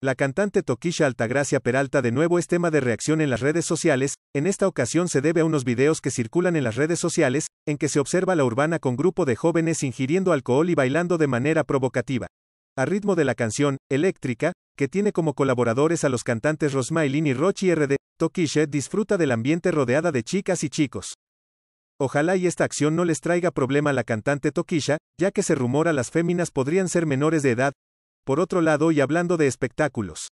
La cantante Tokisha Altagracia Peralta de nuevo es tema de reacción en las redes sociales, en esta ocasión se debe a unos videos que circulan en las redes sociales, en que se observa la urbana con grupo de jóvenes ingiriendo alcohol y bailando de manera provocativa. A ritmo de la canción, Eléctrica, que tiene como colaboradores a los cantantes Rosmailin y Rochi RD, Tokisha disfruta del ambiente rodeada de chicas y chicos. Ojalá y esta acción no les traiga problema a la cantante Tokisha, ya que se rumora las féminas podrían ser menores de edad, por otro lado y hablando de espectáculos.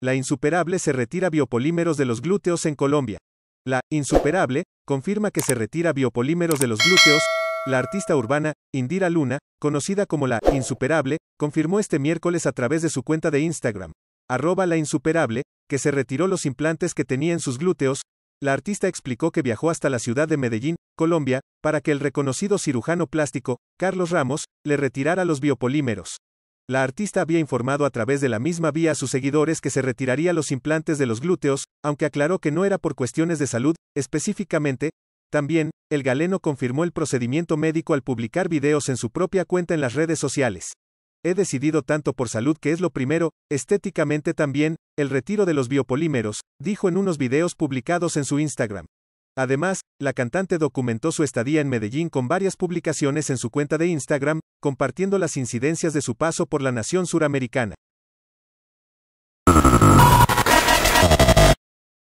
La insuperable se retira biopolímeros de los glúteos en Colombia. La insuperable confirma que se retira biopolímeros de los glúteos. La artista urbana, Indira Luna, conocida como la insuperable, confirmó este miércoles a través de su cuenta de Instagram, arroba la insuperable, que se retiró los implantes que tenía en sus glúteos, la artista explicó que viajó hasta la ciudad de Medellín, Colombia, para que el reconocido cirujano plástico, Carlos Ramos, le retirara los biopolímeros. La artista había informado a través de la misma vía a sus seguidores que se retiraría los implantes de los glúteos, aunque aclaró que no era por cuestiones de salud, específicamente. También, el galeno confirmó el procedimiento médico al publicar videos en su propia cuenta en las redes sociales. He decidido tanto por salud que es lo primero, estéticamente también, el retiro de los biopolímeros, dijo en unos videos publicados en su Instagram. Además, la cantante documentó su estadía en Medellín con varias publicaciones en su cuenta de Instagram, compartiendo las incidencias de su paso por la nación suramericana.